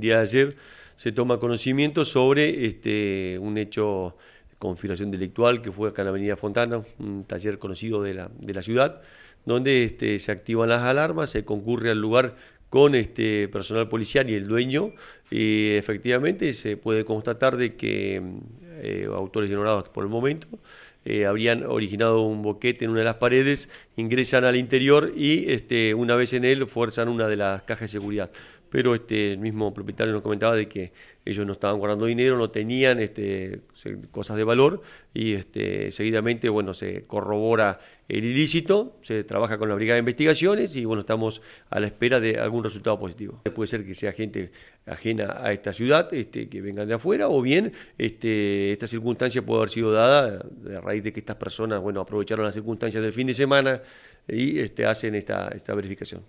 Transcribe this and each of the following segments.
día de ayer se toma conocimiento sobre este, un hecho de configuración delictual que fue acá en la Avenida Fontana, un taller conocido de la, ciudad, donde este, se activan las alarmas, se concurre al lugar con este personal policial y el dueño, Y efectivamente se puede constatar de que eh, autores ignorados por el momento eh, habrían originado un boquete en una de las paredes, ingresan al interior y este, una vez en él fuerzan una de las cajas de seguridad pero este, el mismo propietario nos comentaba de que ellos no estaban guardando dinero, no tenían este, cosas de valor y este, seguidamente bueno, se corrobora el ilícito, se trabaja con la Brigada de Investigaciones y bueno, estamos a la espera de algún resultado positivo. Puede ser que sea gente ajena a esta ciudad, este, que vengan de afuera, o bien este, esta circunstancia puede haber sido dada a raíz de que estas personas bueno, aprovecharon las circunstancias del fin de semana y este, hacen esta, esta verificación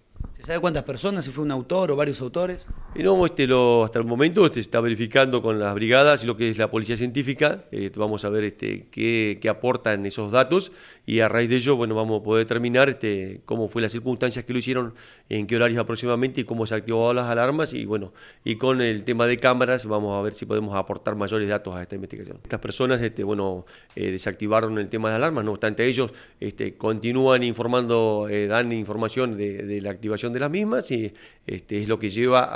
sabe cuántas personas? ¿Si fue un autor o varios autores? no, este hasta el momento este, se está verificando con las brigadas y lo que es la policía científica. Este, vamos a ver este, qué, aportan esos datos y a raíz de ello bueno, vamos a poder determinar este, cómo fue las circunstancias que lo hicieron, en qué horarios aproximadamente y cómo se activaron las alarmas. Y bueno, y con el tema de cámaras vamos a ver si podemos aportar mayores datos a esta investigación. Estas personas este, bueno, eh, desactivaron el tema de las alarmas, no obstante ellos este, continúan informando, eh, dan información de la activación de las mismas y este, es lo que lleva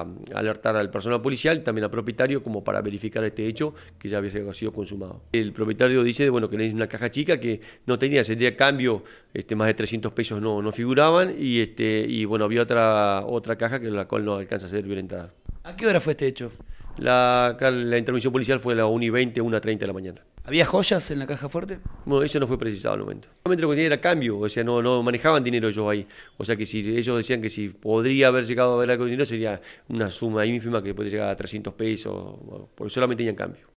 a alertar al personal policial, también al propietario, como para verificar este hecho que ya había sido consumado. El propietario dice bueno, que es una caja chica que no tenía, sería día cambio este, más de 300 pesos no, no figuraban y, este, y bueno, había otra, otra caja que la cual no alcanza a ser violentada. ¿A qué hora fue este hecho? La, intervención policial fue a las 1 y 20, 1 de la mañana. ¿Había joyas en la caja fuerte? bueno eso no fue precisado al momento. Solamente lo que tenía era cambio, o sea, no, no manejaban dinero ellos ahí. O sea que si ellos decían que si podría haber llegado a ver algo de dinero sería una suma ínfima que puede llegar a 300 pesos, porque solamente tenían cambio.